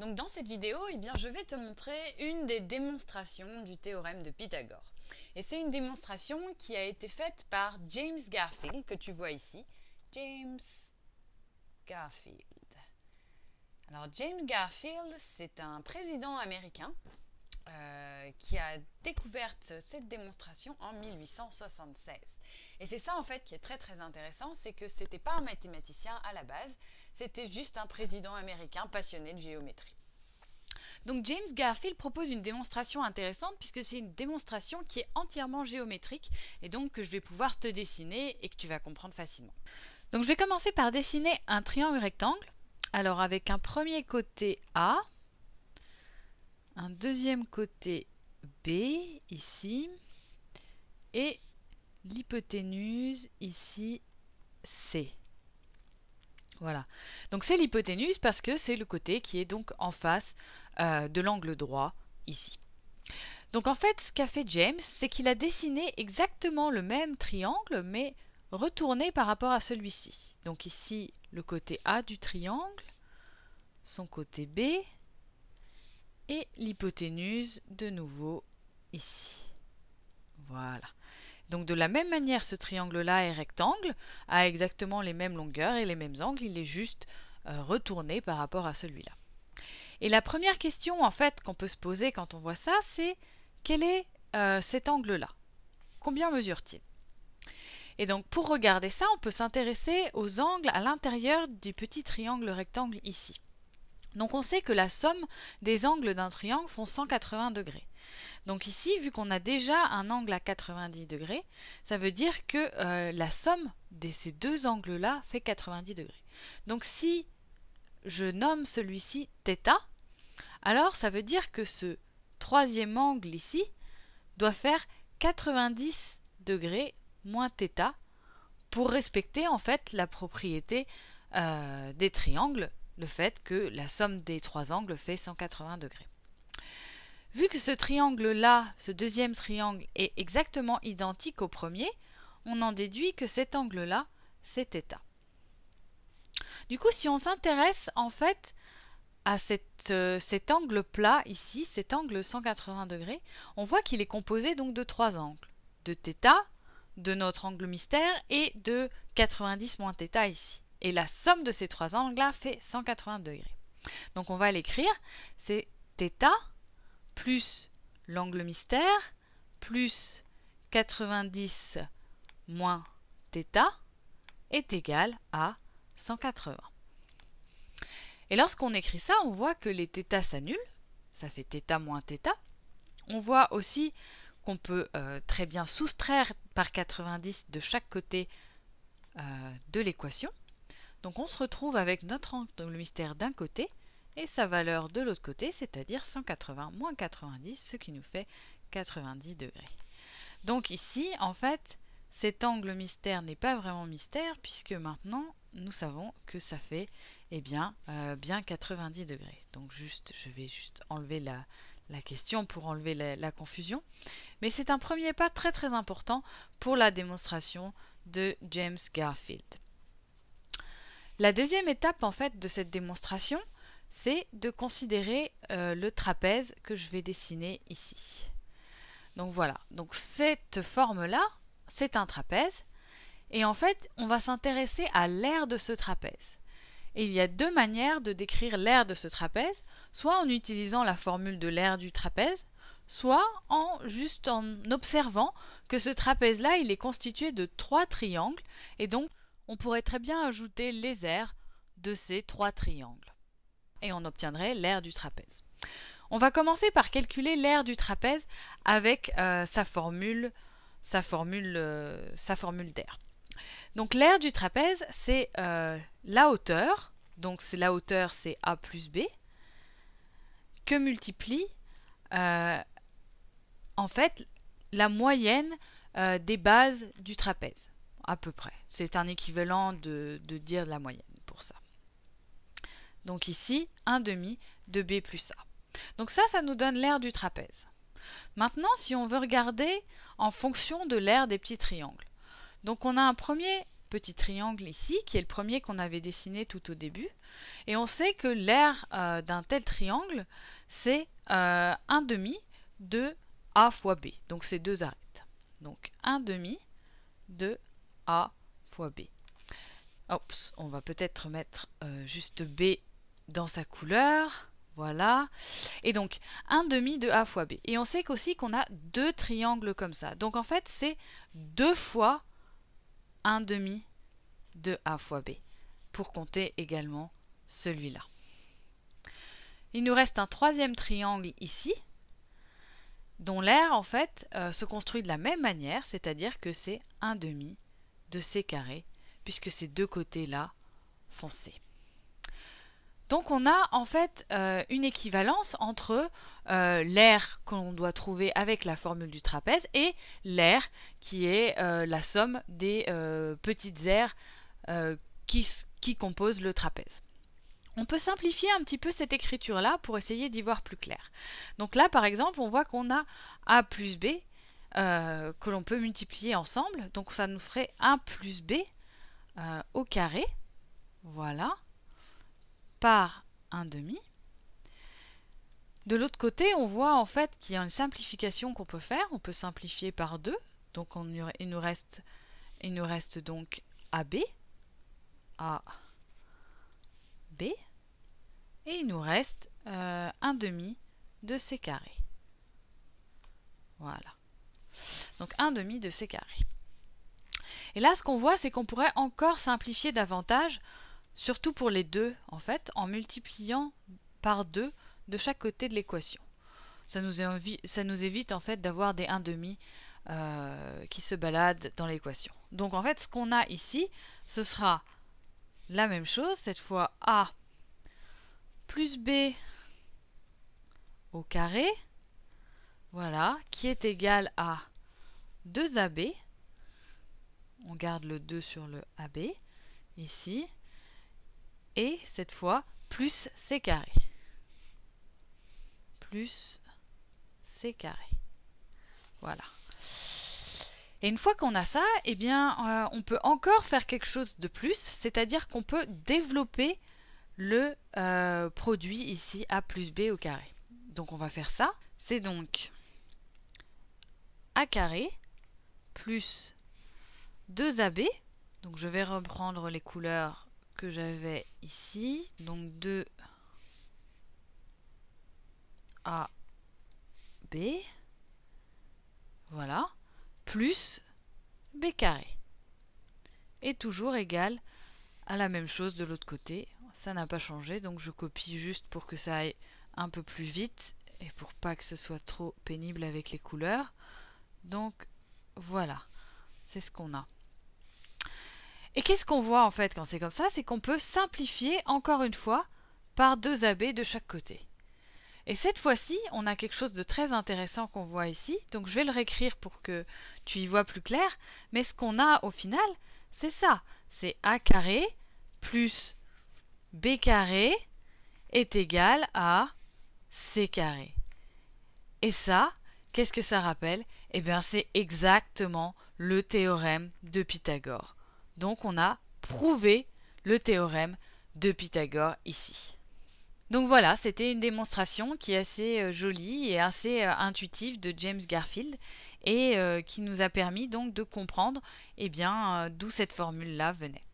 Donc dans cette vidéo, eh je vais te montrer une des démonstrations du théorème de Pythagore. Et c'est une démonstration qui a été faite par James Garfield, que tu vois ici. James Garfield. Alors James Garfield, c'est un président américain euh, qui a découvert cette démonstration en 1876. Et c'est ça en fait qui est très très intéressant, c'est que c'était pas un mathématicien à la base, c'était juste un président américain passionné de géométrie. Donc James Garfield propose une démonstration intéressante puisque c'est une démonstration qui est entièrement géométrique et donc que je vais pouvoir te dessiner et que tu vas comprendre facilement. Donc je vais commencer par dessiner un triangle rectangle. Alors avec un premier côté A, un deuxième côté B ici et l'hypoténuse ici C. Voilà. Donc c'est l'hypoténuse parce que c'est le côté qui est donc en face euh, de l'angle droit ici. Donc en fait, ce qu'a fait James, c'est qu'il a dessiné exactement le même triangle, mais retourné par rapport à celui-ci. Donc ici, le côté A du triangle, son côté B, et l'hypoténuse de nouveau ici. Voilà. Donc de la même manière, ce triangle-là est rectangle, a exactement les mêmes longueurs et les mêmes angles, il est juste euh, retourné par rapport à celui-là. Et la première question en fait qu'on peut se poser quand on voit ça, c'est quel est euh, cet angle-là Combien mesure-t-il Et donc pour regarder ça, on peut s'intéresser aux angles à l'intérieur du petit triangle rectangle ici. Donc on sait que la somme des angles d'un triangle font 180 degrés. Donc ici, vu qu'on a déjà un angle à 90 degrés, ça veut dire que euh, la somme de ces deux angles-là fait 90 degrés. Donc si je nomme celui-ci θ, alors ça veut dire que ce troisième angle ici doit faire 90 degrés moins θ pour respecter en fait la propriété euh, des triangles le fait que la somme des trois angles fait 180 degrés. Vu que ce triangle-là, ce deuxième triangle, est exactement identique au premier, on en déduit que cet angle-là, c'est θ. Du coup, si on s'intéresse en fait à euh, cet angle plat ici, cet angle 180 degrés, on voit qu'il est composé donc de trois angles, de θ, de notre angle mystère et de 90 moins θ ici. Et la somme de ces trois angles-là fait 180 degrés. Donc on va l'écrire, c'est θ plus l'angle mystère plus 90 moins θ est égal à 180. Et lorsqu'on écrit ça, on voit que les θ s'annulent, ça fait θ moins θ. On voit aussi qu'on peut euh, très bien soustraire par 90 de chaque côté euh, de l'équation. Donc on se retrouve avec notre angle mystère d'un côté et sa valeur de l'autre côté, c'est-à-dire 180 moins 90, ce qui nous fait 90 degrés. Donc ici, en fait, cet angle mystère n'est pas vraiment mystère puisque maintenant nous savons que ça fait eh bien, euh, bien 90 degrés. Donc juste, je vais juste enlever la, la question pour enlever la confusion. Mais c'est un premier pas très très important pour la démonstration de James Garfield. La deuxième étape en fait de cette démonstration, c'est de considérer euh, le trapèze que je vais dessiner ici. Donc voilà, donc cette forme-là, c'est un trapèze, et en fait, on va s'intéresser à l'aire de ce trapèze. Et il y a deux manières de décrire l'aire de ce trapèze, soit en utilisant la formule de l'aire du trapèze, soit en juste en observant que ce trapèze-là, il est constitué de trois triangles, et donc on pourrait très bien ajouter les aires de ces trois triangles. Et on obtiendrait l'aire du trapèze. On va commencer par calculer l'aire du trapèze avec euh, sa formule, sa formule, euh, Donc l'aire du trapèze, c'est euh, la hauteur, donc la hauteur c'est A plus B, que multiplie en fait la moyenne des bases du trapèze à peu près. C'est un équivalent de, de dire la moyenne pour ça. Donc ici, 1 demi de B plus A. Donc ça, ça nous donne l'aire du trapèze. Maintenant, si on veut regarder en fonction de l'aire des petits triangles. Donc on a un premier petit triangle ici, qui est le premier qu'on avait dessiné tout au début. Et on sait que l'aire euh, d'un tel triangle, c'est 1 euh, demi de A fois B. Donc c'est deux arêtes. Donc 1 demi de a fois B. on va peut-être mettre euh, juste B dans sa couleur. Voilà. Et donc, 1 demi de A fois B. Et on sait aussi qu'on a deux triangles comme ça. Donc en fait, c'est deux fois 1 demi de A fois B. Pour compter également celui-là. Il nous reste un troisième triangle ici, dont l'air, en fait, euh, se construit de la même manière, c'est-à-dire que c'est 1 demi de ces carrés, puisque ces deux côtés-là foncés. Donc on a en fait euh, une équivalence entre euh, l'air que l'on doit trouver avec la formule du trapèze et l'air qui est euh, la somme des petites aires qui, qui composent le trapèze. On peut simplifier un petit peu cette écriture-là pour essayer d'y voir plus clair. Donc là, par exemple, on voit qu'on a A plus B euh, que l'on peut multiplier ensemble. Donc ça nous ferait 1 plus b euh, au carré, voilà, par 1 demi. De l'autre côté, on voit en fait qu'il y a une simplification qu'on peut faire. On peut simplifier par 2, donc il, nous reste, il nous reste donc AB, A, B, et il nous reste euh, un 1 demi de C carré. Voilà. Donc un demi de ces carrés. Et là, ce qu'on voit, c'est qu'on pourrait encore simplifier davantage, surtout pour les deux, en fait, en multipliant par 2 de chaque côté de l'équation. Ça, nous évite en fait d'avoir des 1 demi euh, qui se baladent dans l'équation. Donc en fait, ce qu'on a ici, ce sera la même chose, cette fois A plus B au carré voilà, qui est égal à 2AB. On garde le 2 sur le AB, ici. Et cette fois, plus C carré. Plus C carré. Voilà. Et une fois qu'on a ça, eh bien, euh, on peut encore faire quelque chose de plus, c'est-à-dire qu'on peut développer le euh, produit ici A plus B au carré. Donc on va faire ça. C'est donc a carré plus 2AB. Donc je vais reprendre les couleurs que j'avais ici. Donc 2 ab B. Voilà. Plus B carré. Et toujours égal à la même chose de l'autre côté. Ça n'a pas changé, donc je copie juste pour que ça aille un peu plus vite et pour pas que ce soit trop pénible avec les couleurs. Donc voilà, c'est ce qu'on a. Et qu'est-ce qu'on voit en fait quand c'est comme ça C'est qu'on peut simplifier encore une fois par deux AB de chaque côté. Et cette fois-ci, on a quelque chose de très intéressant qu'on voit ici, donc je vais le réécrire pour que tu y vois plus clair, mais ce qu'on a au final, c'est ça, c'est A carré plus B carré est égal à C carré. Et ça, Qu'est-ce que ça rappelle Eh bien, c'est exactement le théorème de Pythagore. Donc, on a prouvé le théorème de Pythagore ici. Donc voilà, c'était une démonstration qui est assez euh, jolie et assez euh, intuitive de James Garfield et euh, qui nous a permis donc de comprendre eh bien d'où cette formule-là venait.